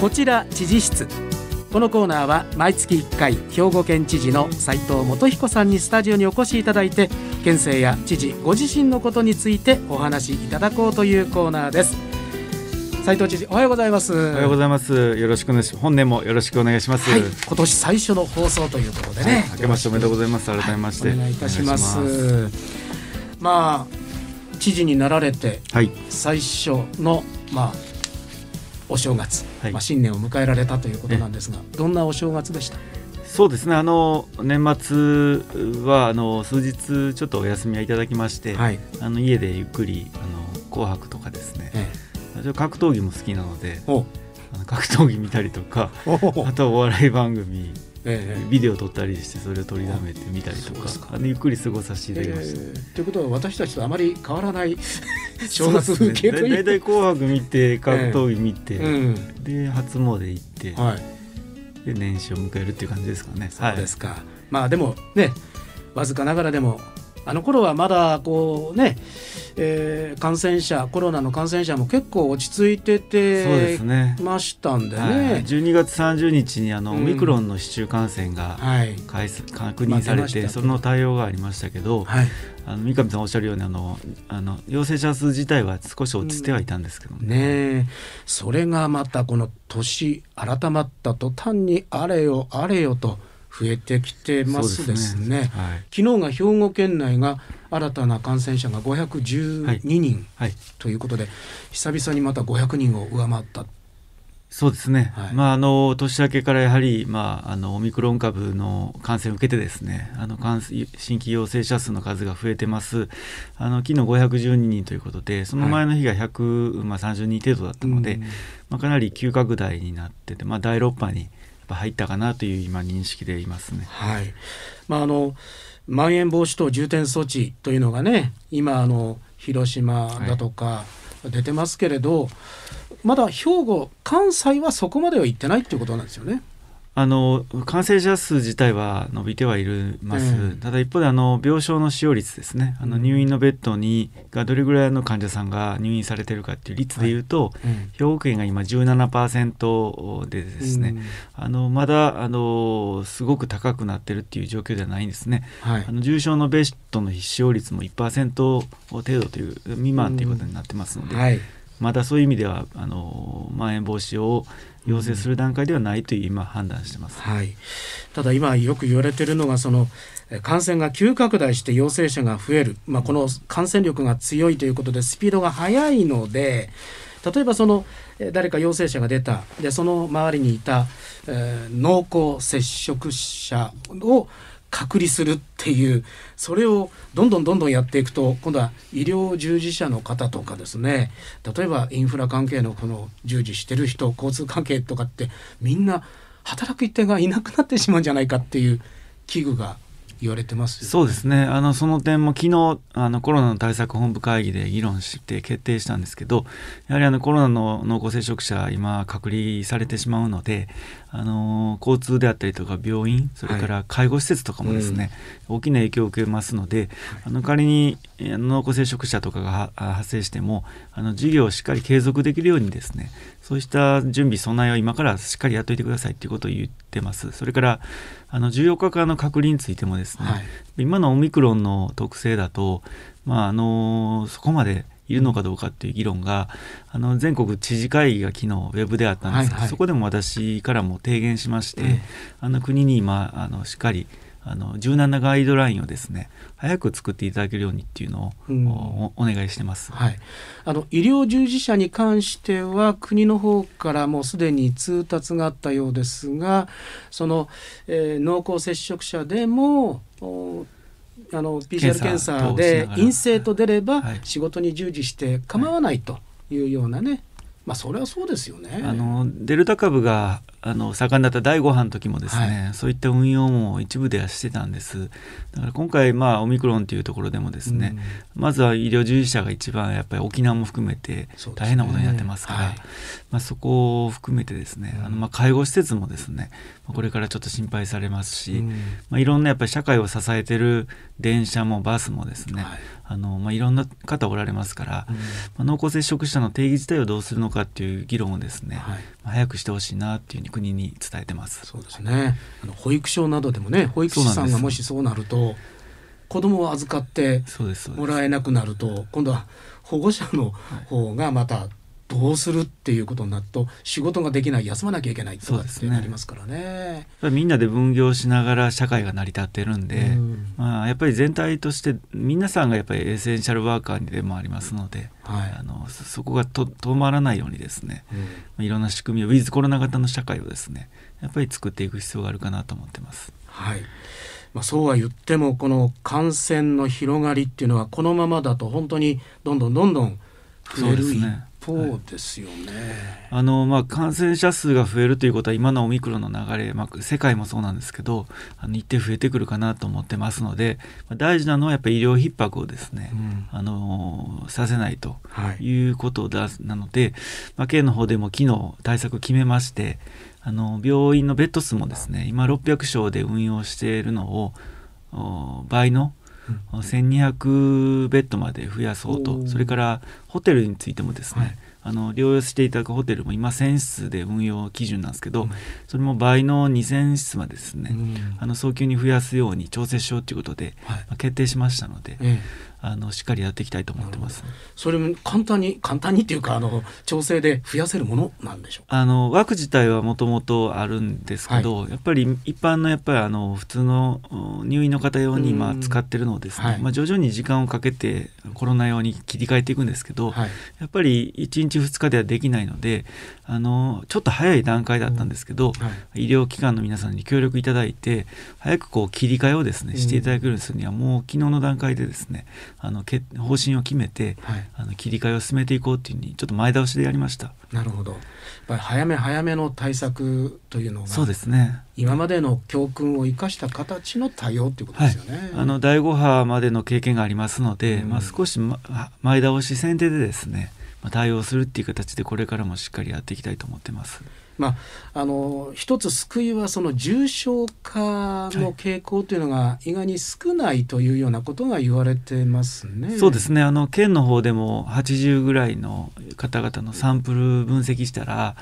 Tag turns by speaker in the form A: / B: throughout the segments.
A: こちら知事室このコーナーは毎月1回兵庫県知事の斉藤元彦さんにスタジオにお越しいただいて県政や知事ご自身のことについてお話しいただこうというコーナーです斉藤知事おはようございますおはようご
B: ざいますよろしくお願いします本年もよろしくお願いします、はい、今
A: 年最初の放送ということでね、は
B: い、明けましておめでとうございます改めまして、はい、お願いいたします
A: まあ知事になられて、はい、最初のまあお正月、はい、まあ、新年を迎えられたということなんですが、どんなお正月でした
B: そうですねあの年末はあの数日ちょっとお休みをいただきまして、はい、あの家でゆっくり「あの紅白」とかですね、ええ、格闘技も好きなのであの格闘技見たりとかあとお笑い番組ビデオ撮ったりしてそれを取りだめてみたりとかあのゆっくり過ごさせていただきました。
A: えということは私たちとあまり変わらない正月風景という大体、
B: 紅白」見て格闘技見て、えうん、で初詣行って、はい、で年始を迎えるっていう感じですかね。そうですか、はい、まあ
A: でもねわずかながらでもあの頃はまだこうね、えー、感染者コロナの感染者も結構落ち着いててましたんでねで、ねはい、
B: 12月30日にあの、オミクロンの市中感染が、はい、確認されて、その対応がありましたけど、はい、あの三上さんおっしゃるようにあのあの陽性者数自体は少し落ち着いてはいたんですけどねうん
A: ね、それがまたこの年改まった途端にあれよあれよと。増えてきてますですね。すねはい、昨日が兵庫県内が新たな感染者が512人ということで、はいはい、久々にまた500人を
B: 上回った。そうですね、はい、まあ、あの年明けからやはり、まあ、あのオミクロン株の感染を受けてですねあの新規陽性者数の数が増えてますあの昨日512人ということでその前の日が130、人程度だったので、まあ、かなり急拡大になってて、まあ、第6波に入ったかなという今認識でいますね。はい。まああのまん延防止等重点措置というの
A: がね、今あの広島だとか出てますけれど、はい、まだ兵庫関西はそこまでは行ってないっていうことなんですよね。
B: あの感染者数自体は伸びてはいるます、うん、ただ一方であの病床の使用率ですねあの入院のベッドにがどれぐらいの患者さんが入院されてるかっていう率でいうと、はいうん、兵庫県が今17%でですね、うん、あのまだあのすごく高くなってるっていう状況ではないんですね、はい、あの重症のベッドの使用率も1%程度という未満ということになってますので。はいまたそういう意味ではあのまん延防止を要請する段階ではないという今判断してます、はい、
A: ただ今よく言われているのがその感染が急拡大して陽性者が増える、まあ、この感染力が強いということでスピードが速いので例えばその誰か陽性者が出たでその周りにいた、えー、濃厚接触者を隔離するっていうそれをどんどんどんどんやっていくと今度は医療従事者の方とかですね例えばインフラ関係のこの従事してる人交通関係とかってみんな働く一定がいなくなってしまうんじゃないかっていう危惧が
B: 言われてます、ね、そうですねあのその点も昨日あのコロナの対策本部会議で議論して決定したんですけどやはりあのコロナの濃厚接触者今隔離されてしまうのであの交通であったりとか病院それから介護施設とかもですね、はいうん、大きな影響を受けますのであの仮に濃厚接触者とかが発生してもあの事業をしっかり継続できるようにですねそうした準備、備えを今からしっかりやっといてくださいということを言ってます。それから、あの14日間の隔離についてもですね、はい、今のオミクロンの特性だと、まあ、あのそこまでいるのかどうかっていう議論があの全国知事会議が昨日ウェブであったんですけど、はいはい、そこでも私からも提言しまして、えー、あの国に今あのしっかりあの柔軟なガイドラインをですね早く作っていただけるようにっていうのを、うん、お願いしてます、はい、
A: あの医療従事者に関しては国の方からもうすでに通達があったようですがその、えー、濃厚接触者でもあの PCR 検査で陰性と出れば仕事に従事して構わないというようなね、はいまあそれはそうですよね。あの
B: デルタ株があの盛んだった第5波の時もですね、はい、そういった運用も一部ではしてたんです。だから今回まあオミクロンというところでもですね、うん、まずは医療従事者が一番やっぱり沖縄も含めて大変なことになってますから、まあ、そこを含めてですね、うん、あのまあ介護施設もですねこれからちょっと心配されますし、うん、まあ、いろんなやっぱり社会を支えてる電車もバスもですね、はいあのまあ、いろんな方おられますから、うん、まあ、濃厚接触者の定義自体をどうするのかっていう議論をですね、はい、まあ、早くしてほしいなっていうふうに国に伝えてます。そうですねあの保
A: 育所などでもね保育士さんがもしそうなると子供を預かってもらえなくなると今度は保護者の方がまたどうするっていうことになると仕事ができない休まなきゃいけないとかってなりますから
B: ね、ね、みんなで分業しながら社会が成り立ってるんで、うん、まあ、やっぱり全体として皆さんがやっぱりエッセンシャルワーカーでもありますので、はい、あのそこがと止まらないようにですね、うん、いろんな仕組みをウィズコロナ型の社会をですねやっぱり作っていく必要があるかなと思ってます。
A: はいまあ、そうは言ってもこの感染の広がりっていうのはこのままだと本当にどんどんどんどん増える一方ですよね、はい、
B: あのまあ、感染者数が増えるということは今のオミクロンの流れ、まあ、世界もそうなんですけどあの一定増えてくるかなと思ってますので、まあ、大事なのはやっぱり医療逼迫をですね、うん、あのさせないということだ、はい、なので、まあ、県の方でも機能対策を決めましてあの病院のベッド数もですね今600床で運用しているのを倍の1200ベッドまで増やそうとそれからホテルについてもですね、はい、あの療養していただくホテルも今1000室で運用基準なんですけど、うん、それも倍の2000室までですね、うん、あの早急に増やすように調整しようということで、はい、決定しましたので、ええあのしっかりやっていきたいと思ってます。
A: それも簡単に簡単にっていうかあの調整で増やせる
B: ものなんでしょう。あの枠自体はもともとあるんですけど、はい、やっぱり一般のやっぱりあの普通の入院の方用に今使ってるのをですね、はい、まあ徐々に時間をかけてコロナ用に切り替えていくんですけど、はい、やっぱり1日2日ではできないので、あのちょっと早い段階だったんですけど、うんはい、医療機関の皆さんに協力いただいて早くこう切り替えをですねしていただくようにするには、もう昨日の段階でですねあの方針を決めて、はい、あの切り替えを進めていこうというふうにちょっと前倒しでやりました。なる
A: ほどやっぱり早め早めの対策というのがそうですね今までの教訓を生かした形の対応ということですよ
B: ね。はい、あの第5波までの経験がありますので、うん、まあ、少し、ま、前倒し先手でですね対応するっていう形でこれからもしっかりやっていきたいと思ってます。
A: まあ、あの一つ救いはその重症化の傾向というのが意外に少ないというようなことが言われてますね。はい、そうです
B: ねあの県の方でも80ぐらいの方々のサンプル分析したら、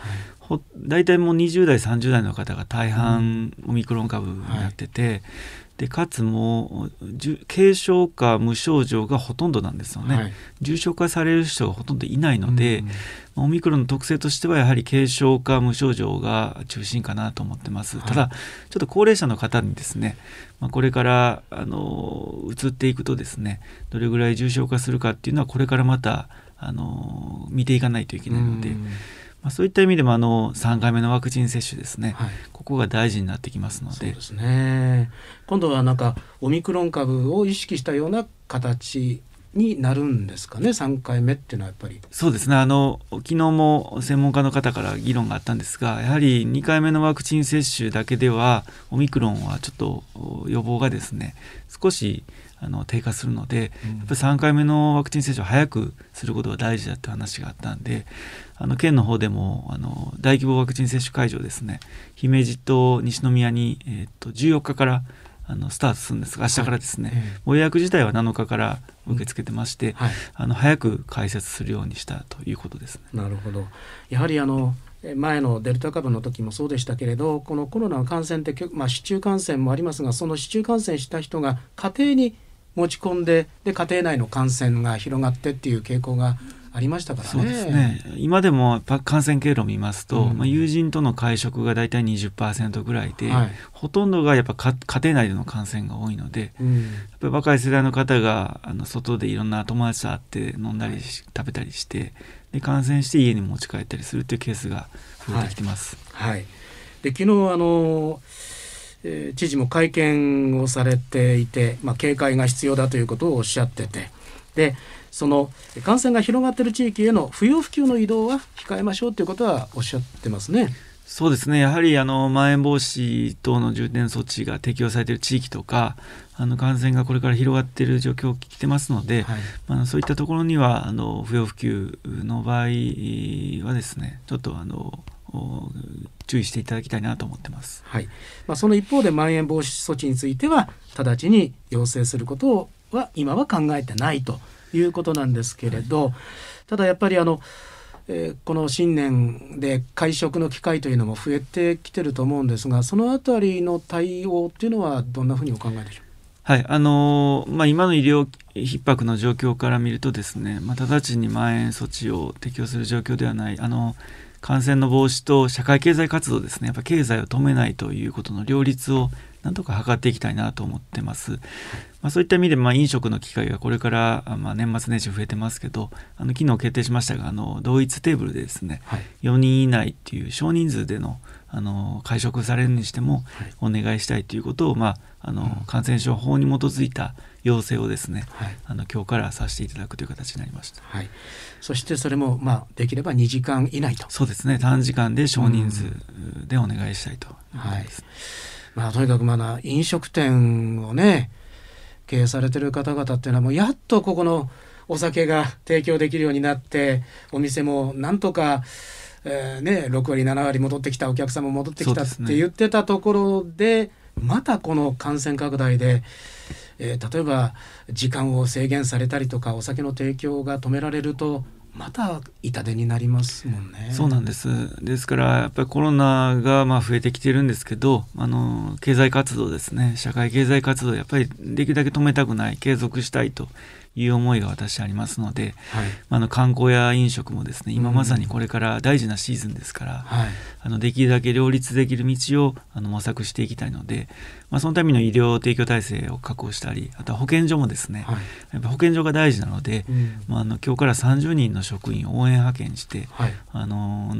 B: 大体もう20代30代の方が大半オミクロン株になってて、はいでかつもう軽症か無症状がほとんどなんですよね、はい、重症化される人がほとんどいないので、うん、オミクロンの特性としてはやはり軽症か無症状が中心かなと思ってます、はい、ただちょっと高齢者の方にですね、まあ、これからあの移っていくとですねどれぐらい重症化するかっていうのはこれからまたあの見ていかないといけないので。うんまあ、そういった意味でもあの3回目のワクチン接種ですね、はい、ここが大事になってきますのでそうです、
A: ね、今度はなんかオミクロン株を意識したような形になるんですかね3回目っていうのはやっぱり
B: そうですねあの昨日も専門家の方から議論があったんですがやはり2回目のワクチン接種だけではオミクロンはちょっと予防がですね少しあの低下するので、うん、やっぱり3回目のワクチン接種を早くすることが大事だって話があったんであの県の方でもあの大規模ワクチン接種会場ですね姫路と西宮に、えー、と14日からあのスタートするんですが明日からですね、はい、もう予約自体は7日から受け付けてまして、うんはい、あの早く開設するようにしたということですね。なるほどやはり
A: あの前のデルタ株の時もそうでしたけれどこのコロナの感染って、まあ、市中感染もありますがその市中感染した人が家庭に持ち込んでで家庭内の感染が広がってっていう傾向がありましたからね。そうですね
B: 今でも感染経路を見ますと、うん、まあ、友人との会食が大体20%ぐらいで、はい、ほとんどがやっぱ家庭内での感染が多いので、うん、やっぱ若い世代の方があの外でいろんな友達と会って飲んだり、はい、食べたりしてで感染して家に持ち帰ったりするっていうケースが増えてきてます。
A: はい、はい、で昨日あのーえ知事も会見をされていて、まあ、警戒が必要だということをおっしゃっててでその感染が広がっている地域への不要不急の移動は控えましょうということはおっしゃって
B: ますね。そうですねやはりあのまん延防止等の重点措置が適用されている地域とかあの感染がこれから広がっている状況を聞いてますので、はい、まそういったところにはあの不要不急の場合はですねちょっとあの注意していただきたいなと思ってます。はい。
A: まあ、その一方でまん延防止措置については直ちに要請することは今は考えてないということなんですけれど、はい、ただやっぱりあの。えー、この新年で会食の機会というのも増えてきてると思うんですがそのあたりの対応というのはどんなふうにお考えでしょう
B: はいあのー、まあ、今の医療逼迫の状況から見るとですね、まあ、直ちにまん延措置を適用する状況ではないあのー感染の防止と社会経済活動ですねやっぱ経済を止めないということの両立をなんとか図っていきたいなと思ってます。まあ、そういった意味で、まあ、飲食の機会がこれから、まあ、年末年始増えてますけどあの昨日決定しましたがあの同一テーブルでですね、はい、4人以内っていう少人数でのあの会食されるにしてもお願いしたいということを、まあ、あの感染症法に基づいた要請をですね、はい、あの今日からさせていただくという形になりました、はい、
A: そしてそれも、まあ、できれば2時間以内と
B: そうですね短時間で少人数でお願いしたいとはいまあ、とにかくま
A: だ飲食店をね経営されてる方々っていうのはもうやっとここのお酒が提供できるようになってお店もなんとか、えーね、6割7割戻ってきたお客様戻ってきたって言ってたところで、ね、またこの感染拡大でえー、例えば時間を制限されたりとかお酒の提供が止められるとま
B: た痛
A: 手になりますもんね。
B: そうなんですですからやっぱりコロナがまあ増えてきてるんですけどあの経済活動ですね社会経済活動やっぱりできるだけ止めたくない継続したいという思いが私ありますので、はい、あの観光や飲食もですね今まさにこれから大事なシーズンですから、あのできるだけ両立できる道をあの模索していきたいので、まあ、そのための医療提供体制を確保したりあとは保健所もですね、はい、やっぱ保健所が大事なので、うん、まあ、あの今日から30人の職員を応援派遣して、あの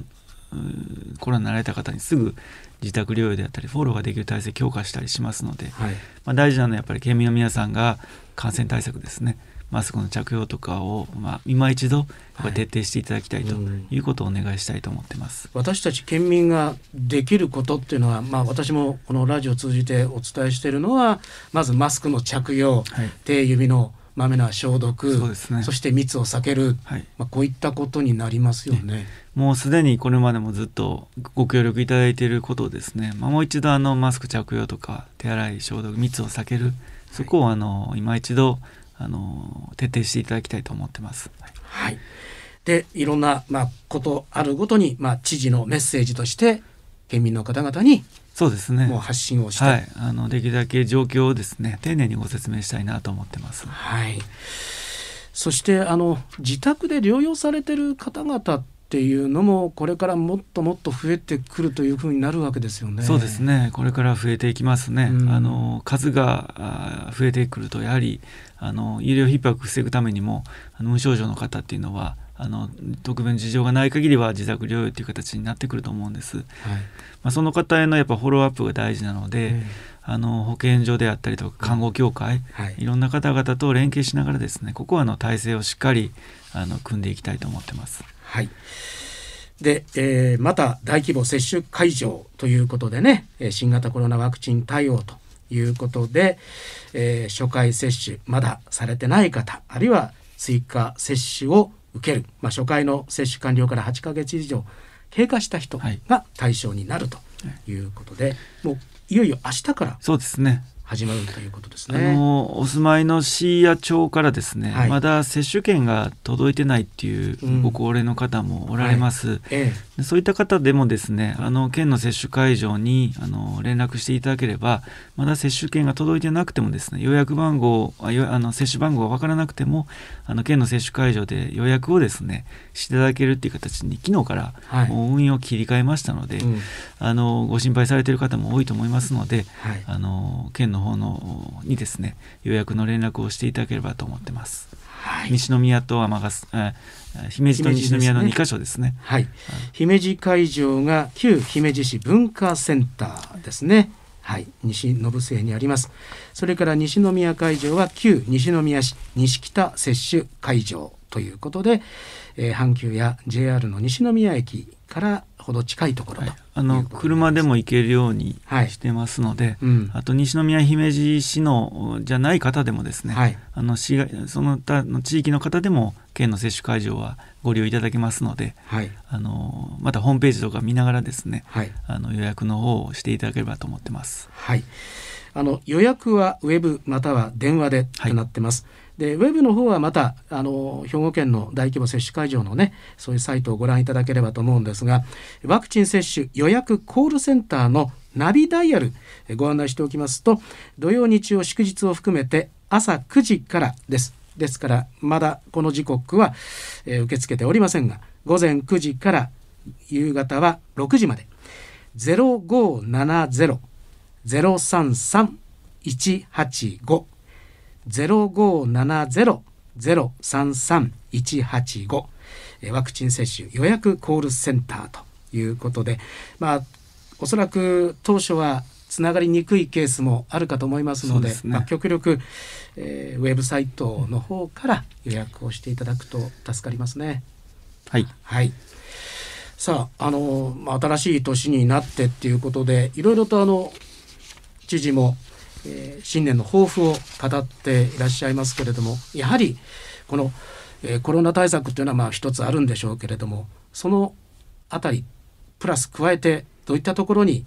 B: コロナになられた方にすぐ自宅療養であったりフォローができる体制強化したりしますので、はい、まあ、大事なのはやっぱり県民の皆さんが感染対策ですねマスクの着用とかを、まあ、今一度徹底していただきたいということをお願いしたいと思ってます、
A: はいうん、私たち県民ができることっていうのは、まあ、私もこのラジオを通じてお伝えしているのはまずマスクの着用、はい、手指のまめな消毒そ、ね,、して密を避ける、はい、まあ、こういったことになりますよね、ね、
B: もうすでにこれまでもずっとご協力いただいていることをですね、まあ、もう一度あのマスク着用とか手洗い消毒密を避けるそこをあの、今一度あの徹底していただきたいと思ってます。はい、
A: でいろんな、まあ、ことあるごとに、まあ、
B: 知事のメッセージとして県民の方々にそうですね。もう発信をして、はい、あのできるだけ状況をですね丁寧にご説明したいなと思ってます。はい。
A: そしてあの自宅で療養されてる方々っていうのもこれからもっともっと増えてくるというふうになるわけですよね。そうです
B: ね。これから増えていきますね。うん、あの数が増えてくるとやはりあの医療逼迫を防ぐためにもあの無症状の方っていうのはあの特別事情がない限りは自宅療養という形になってくると思うんです、はい、まあ、その方へのやっぱフォローアップが大事なので、うん、あの保健所であったりとか看護協会、はい、いろんな方々と連携しながらですねここはの体制をしっかりあの組んでいきたいと思ってます。はい
A: で、えー、また大規模接種会場ということでね新型コロナワクチン対応ということで、えー、初回接種まだされてない方あるいは追加接種を受ける、まあ、初回の接種完了から8ヶ月以上経過した人が
B: 対象になるとい
A: うことで、はい、もういよいよ明日から
B: そうですね始まるということですね。あのお住まいの椎谷町からですね、はい、まだ接種券が届いてないっていうご高齢の方もおられます。うんはいそういった方でもですね、あの県の接種会場にあの連絡していただければ、まだ接種券が届いてなくてもですね、予約番号あの接種番号がわからなくても、あの県の接種会場で予約をですねしていただけるっていう形に昨日から運用を切り替えましたので、はいうん、あのご心配されている方も多いと思いますので、あの県のの方のにですね予約の連絡をしていただければと思ってます。はい、西宮と天ヶえ姫路と西宮の2カ所ですね、ね、はい、姫路
A: 会場が旧姫路市文化センターですねはい西信末にありますそれから西宮会場は旧西宮市西北接種会場ということで、えー、阪急や JR の西宮駅からほど近いところと、はい、
B: あの車でも行けるようにしてますので、はいうん、あと西宮姫路市のじゃない方でもですね、はい、あの市その他の地域の方でも県の接種会場はご利用いただけますので、あのまたホームページとか見ながらですね、あの予約の方をしていただければと思ってます。はい、
A: あの予約はウェブまたは電話でとなってます。でウェブの方はまたあの兵庫県の大規模接種会場のねそういうサイトをご覧いただければと思うんですがワクチン接種予約コールセンターのナビダイヤルご案内しておきますと土曜日曜祝日を含めて朝9時からですですからまだこの時刻は、えー、受け付けておりませんが午前9時から夕方は6時まで0570-033-185 0570-033185ワクチン接種予約コールセンターということで、まあ、おそらく当初はつながりにくいケースもあるかと思いますので、ね、まあ、極力、えー、ウェブサイトの方から予約をしていただくと助かりますね。はい、はい、さああの、まあ、新しい年になってっていうことでいろいろとあの知事もえー、新年の抱負を語っていらっしゃいますけれどもやはりこの、えー、コロナ対策というのはまあ一つあるんでしょうけれどもそのあたりプラス加えてどういったところに、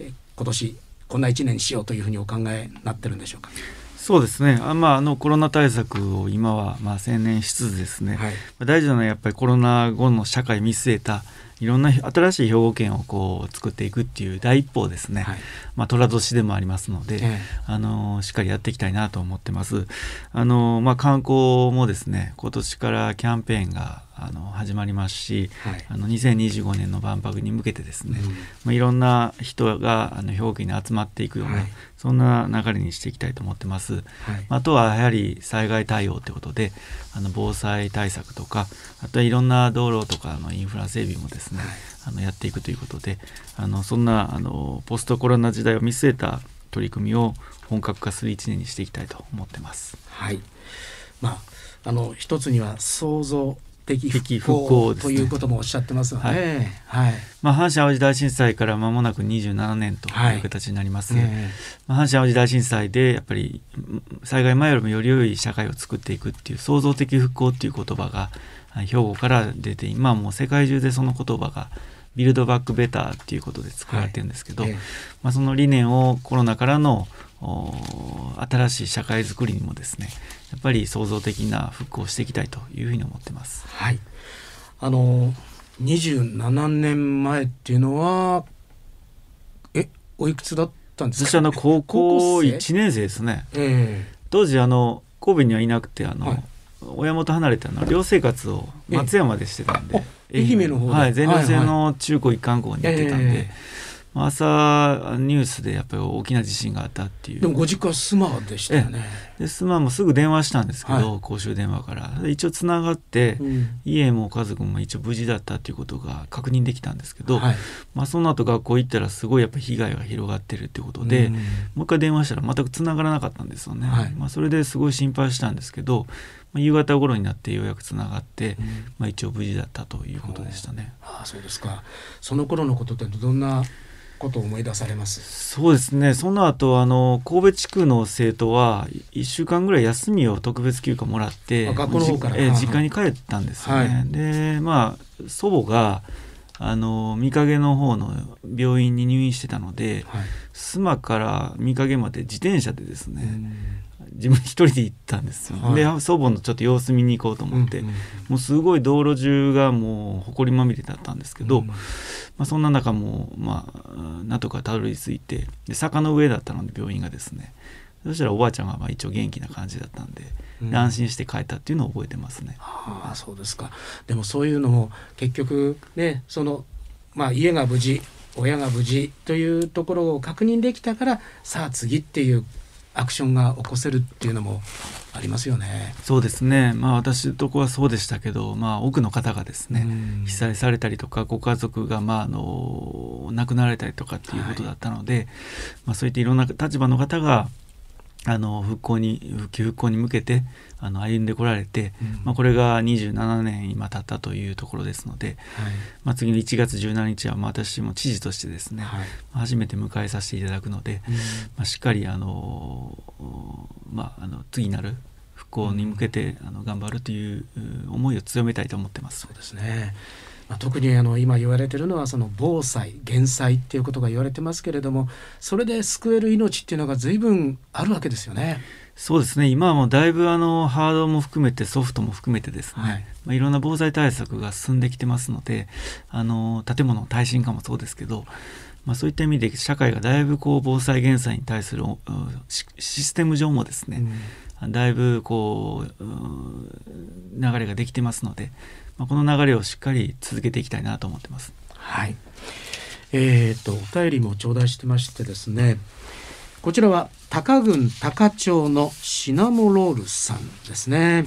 A: えー、今年こんな1年にしようというふうにお
B: 考えになってるんでしょうか。そうですねあ、まあ、あのコロナ対策を今は、まあ、専念しつつですね、はい、大事なのはやっぱりコロナ後の社会見据えたいろんな新しい兵庫県をこう作っていくっていう第一歩ですね、はい、まあ、虎年でもありますので、ええ、あのしっかりやっていきたいなと思ってます。あのまあ、観光もですね今年からキャンペーンがあの始まりますし、はい、あの2025年の万博に向けてですね、うん、まあ、いろんな人があの表記に集まっていくような、はい、そんな流れにしていきたいと思ってます、はい、あとはやはり災害対応ということであの防災対策とかあとはいろんな道路とかのインフラ整備もですね、あのやっていくということであのそんなあのポストコロナ時代を見据えた取り組みを本格化する1年にしていきたいと思ってます。はい
A: まあ、あの一つには想像的復興、ね、ということもおっしゃってますよね。
B: はい、はいまあ、阪神・淡路大震災から間もなく27年という形になります、はい、まあ、阪神・淡路大震災でやっぱり災害前よりもより良い社会を作っていくっていう創造的復興っていう言葉が兵庫から出て今もう世界中でその言葉がビルドバックベターっていうことで作られてるんですけど、はいえまあ、その理念をコロナからの新しい社会づくりにもですねやっぱり創造的な復興をしていきたいというふうに思ってます。
A: はい、あの27年
B: 前っていうのはえおいくつだったんですか私あの高校1年生ですね、えー、当時あの神戸にはいなくてあの、はい、親元離れてあの寮生活を松山でしてたんで、えー、愛媛の方で、はい、全寮制の中高一貫校に行ってたんで。えー朝ニュースでやっぱり大きな地震があったっていうでもご実家はスマでしたよねでスマもすぐ電話したんですけど、はい、公衆電話から一応つながって、うん、家も家族も一応無事だったっていうことが確認できたんですけど、はい、まあ、その後学校行ったらすごいやっぱ被害が広がってるってことで、うん、もう一回電話したら全くつながらなかったんですよね、はい、まあ、それですごい心配したんですけど、まあ、夕方頃になってようやくつながって、うん、まあ、一応無事だったということでしたねあそうですか
A: その頃のことってどんなことを思い出されます
B: そうですねその後あの神戸地区の生徒は1週間ぐらい休みを特別休暇もらって学校の方からえ実家に帰ったんですよね、はい、でまあ祖母があの御影の方の病院に入院してたので、はい、から御影まで自転車でですね、自分一人で行ったんですよ、はい、で祖母のちょっと様子見に行こうと思って、うんうんもうすごい道路中がもう埃まみれだったんですけど、うん、まあ、そんな中もまあなんとかたどり着いてで坂の上だったので病院がですねそしたらおばあちゃんはまあ一応元気な感じだったんで、うん、安心して帰ったっていうのを覚えてますね。
A: ああそうですかでもそういうのも結局ねその、まあ、家が無事親が無事というところを確認できたからさあ次って
B: いうアクションが起こせるっていうのもありますよね。そうですね。まあ私のとこはそうでしたけど、まあ多くの方がですね、被災されたりとか、ご家族がまああの亡くなられたりとかっていうことだったので、はい、まあそういったいろんな立場の方があの復興に復復興に向けてあの歩んでこられて、うん、まあ、これが27年今経ったというところですので、はい、まあ、次の1月17日は私も知事としてですね、はい、初めて迎えさせていただくので、うん、まあ、しっかりあの、まあ、あの次なる復興に向けて、あの頑張るという思いを強めたいと思ってます。そうですね
A: まあ、特にあの今言われているのはその防災減災っていうことが言われてますけれどもそれで救える命っていうのが随
B: 分あるわけですよね。そうですね今はもうだいぶあのハードも含めてソフトも含めてですね、はい、まあ、いろんな防災対策が進んできてますのであの建物の耐震化もそうですけど、まあ、そういった意味で社会がだいぶこう防災減災に対するシステム上もですね、うんだいぶこう流れができてますので、まあ、この流れをしっかり続けていきたいなと思ってます。はい、えーと、お便りも頂戴してましてですねこちらは
A: 高郡高町のシナモロールさんですね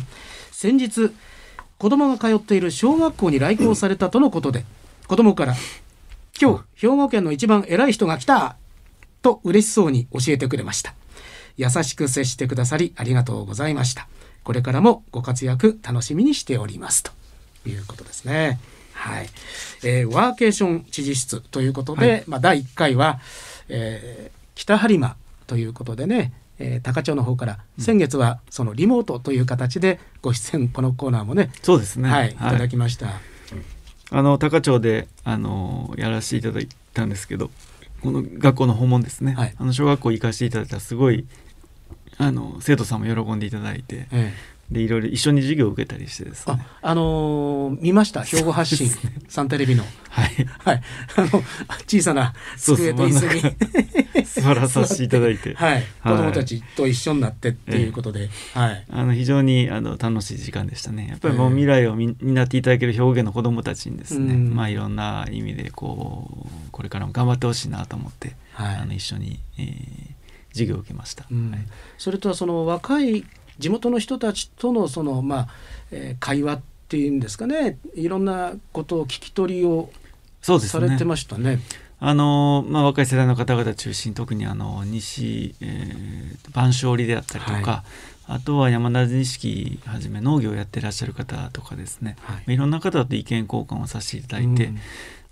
A: 先日子供が通っている小学校に来校されたとのことで、子供から「今日兵庫県の一番偉い人が来た!」と嬉しそうに教えてくれました優しく接してくださりありがとうございましたこれからもご活躍楽しみにしておりますということですね。はい、えー、ワーケーション知事室ということで、はい、まあ、第1回は、えー、北播磨ということでね、えー、高町の方から先月はそのリモートという形でご出演このコーナーもねそうですね、はい、いただきました、はい、
B: あの高町であのやらせていただいたんですけどこの学校の訪問ですね、はい、あの小学校行かせていただいたすごいあの生徒さんも喜んでいただいて、ええ、でいろいろ一緒に授業を受けたりしてですね。
A: あ、あのー、見ました兵庫発信、ね、サンテレビの。はい、はい、
B: あの小さな机と椅子に座らさせていただいて、はい、はい、子供たちと一緒になってっていうことで、はい、あの非常にあの楽しい時間でしたね。やっぱりもう未来を担っていただける表現の子供たちにですね、えー、まあいろんな意味でこうこれからも頑張ってほしいなと思って、はい、あの一緒に、えー、授業を受けました。うん、はい、
A: それとはその若い地元の人たちとのその、まあえー、会話っていうんですかねいろんなことを聞き取りをされてまし
B: たね。あのまあ、若い世代の方々中心特にあの西、えー、万象織であったりとか、はい、あとは山田錦はじめ農業をやってらっしゃる方とかですね、はい、いろんな方と意見交換をさせていただいて、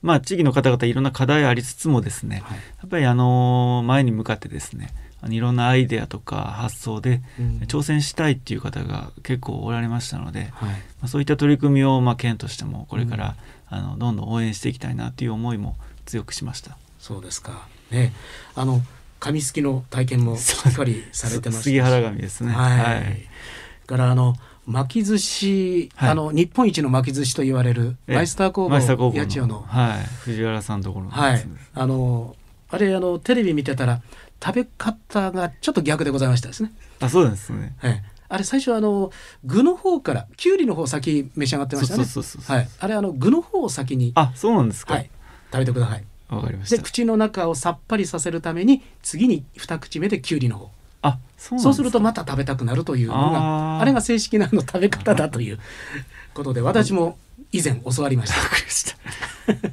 B: まあ、地域の方々いろんな課題ありつつもですね、はい、やっぱりあの前に向かってですねあのいろんなアイデアとか発想で挑戦したいっていう方が結構おられましたので、はい、まあ、そういった取り組みを、まあ、県としてもこれから、あのどんどん応援していきたいなという思いも強くしました。そうですか、ね、
A: あの紙すきの体験もしっかりされてます。杉原紙ですね、はい、はい、からあの巻き寿司、はい、あの日本一の巻き寿司と言われるマイスター工房八千代の、
B: はい、藤原さんところの、はい、
A: あのあれあのテレビ見てたら食べ方がちょっと逆でございましたですね。あそうですね、はいあれ最初あの具の方からきゅうりの方先召し上がってましたね。はい、あれあの具の方を先に。あ、そうなんですか。はい、食べてください。わかりました。で口の中をさっぱりさせるために次に二口目できゅうりの方。あ、そうそうするとまた食べたくなるというのがあれが正式なの食べ方だということで私も以前教わりました。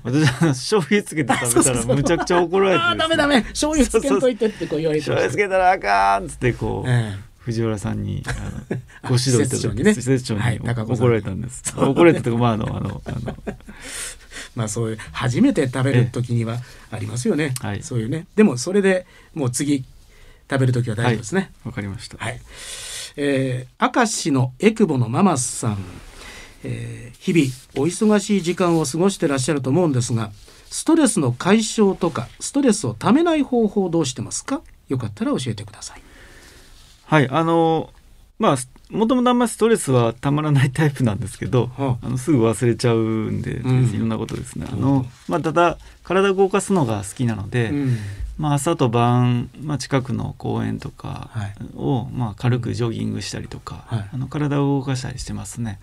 B: 私は醤油つけて食べたらむちゃくちゃ怒られて、ああダメダ
A: メ醤油つけんといてってこう言われて、醤油つ
B: けたらあかんっつってこう、藤原さんに ご指導いただいて施設長に、怒られ
A: たんです怒られたとかまああのあの まあそういう初めて食べる時にはありますよね、え、そういうねでもそれでもう次食べる時は大丈夫ですねわ、かりましたはい、えー、明石のえくぼのママさんえー、日々お忙しい時間を過ごしてらっしゃると思うんですがストレスの解消とかストレスをためない方法どうしてますかよかったら教えてくださ
B: い。はいあのまあもともとあんまりストレスはたまらないタイプなんですけど、はあ、あのすぐ忘れちゃうんで、うん、いろんなことですね。あのまあ、ただ体動かすのが好きなので、まあ、朝と晩、まあ、近くの公園とかを、まあ、軽くジョギングしたりとか、はい、あの体を動かしたりしてますね。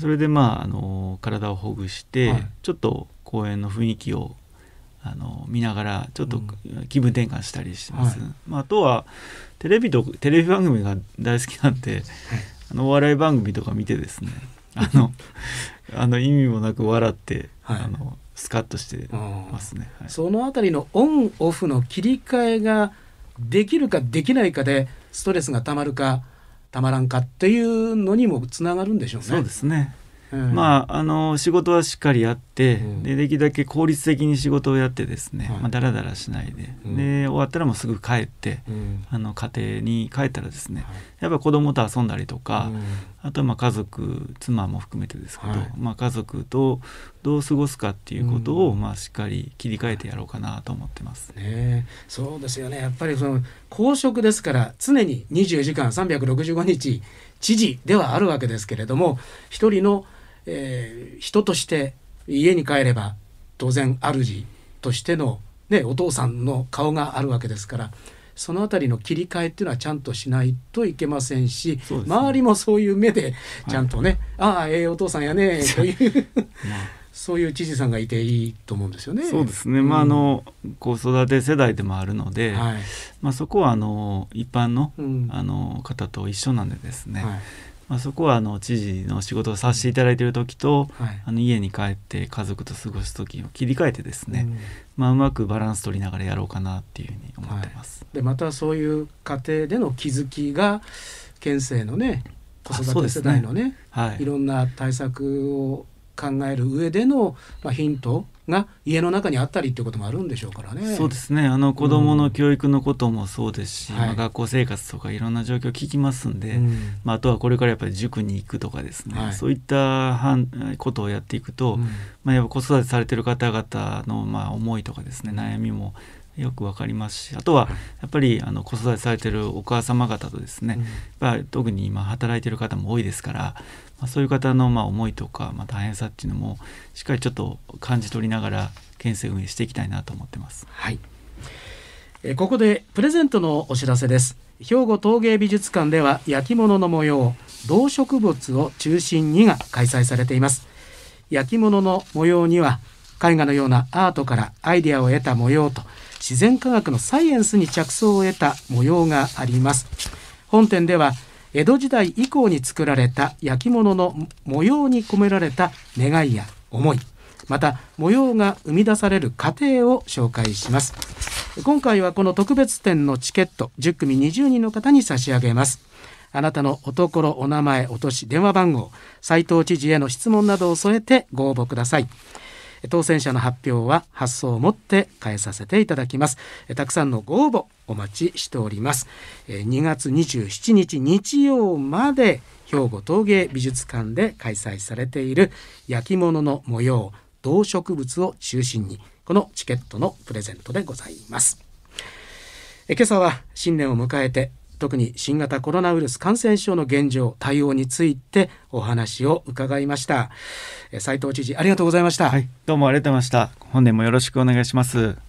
B: それで、まあ、あの体をほぐして、はい、ちょっと公園の雰囲気をあの見ながらちょっと気分転換したりしてます。はい、まあ、あとはテレビとテレビ番組が大好きなんで、あのお笑い番組とか見てですねあの あの意味もなく笑って、あのスカッとしてますね、はい、
A: そのあたりのオンオフの切り替えができるかできないかでストレスがたまるかたまらんかっていうのにもつながるんでしょうね。そうです
B: ねうん、まあ、あの仕事はしっかりやって、うん、でできるだけ効率的に仕事をやってですね、はいまあ、だらだらしないでうん、で終わったらもうすぐ帰って、あの家庭に帰ったらですね、はい、やっぱ子供と遊んだりとか、あとまあ家族妻も含めてですけど、はい、まあ、家族とどう過ごすかっていうことを、まあ、しっかり切り替えてやろうかなと思ってます。
A: ね、そうですよねやっぱりその公職ですから常に24時間365日知事ではあるわけですけれども一人のえー、人として家に帰れば当然主としての、ね、お父さんの顔があるわけですからその辺りの切り替えっていうのはちゃんとしないといけませんし、ね、周りもそういう目でちゃんとね、はい、ああええー、お父さんやね という
B: そういう知事さんがいていいと思うんですよね。そうですね、まあ、あの子育て世代でもあるので、はい、まあ、そこはあの一般のうん、あの方と一緒なんでですね、はいまあ、そこはあの知事の仕事をさせていただいている時と、はい、あの家に帰って家族と過ごす時を切り替えてですね、うん、まあ、うまくバランス取りながらやろうかなっていうふうに思ってます。は
A: い、でまたそういう家庭での気づきが県政のね子育て世代のね、ねはい、いろんな対策を考える上での、まあ、ヒントが家の中にあったりってこともあるんでしょうからね。そうですねあの子供
B: の教育のこともそうですし、うんまあ、学校生活とかいろんな状況聞きますんで、はい、まあ、あとはこれからやっぱり塾に行くとかですね、はい、そういったことをやっていくと、うん、まあ、やっぱ子育てされてる方々のまあ思いとかですね悩みもよくわかりますしあとはやっぱりあの子育てされてるお母様方とですね、うん、特に今働いてる方も多いですから、まあ、そういう方のま思いとか、まあ、大変さっていうのもしっかりちょっと感じ取りながら県政運営していきたいなと思ってます。はいえここでプレゼントのお知らせで
A: す兵庫陶芸美術館では焼き物の模様動植物を中心にが開催されています焼き物の模様には絵画のようなアートからアイデアを得た模様と自然科学のサイエンスに着想を得た模様があります本店では江戸時代以降に作られた焼き物の模様に込められた願いや思いまた模様が生み出される過程を紹介します今回はこの特別展のチケット10組20人の方に差し上げますあなたのおところお名前お年電話番号斉藤知事への質問などを添えてご応募ください当選者の発表は発送をもって変えさせていただきますたくさんのご応募お待ちしております2月27日日曜まで兵庫陶芸美術館で開催されている焼き物の模様動植物を中心にこのチケットのプレゼントでございます今朝は新年を迎えて特に新型コロナウイルス感染症の現状対応についてお話を伺いました斉藤知事ありがと
B: うございました、はい、どうもありがとうございました本年もよろしくお願いします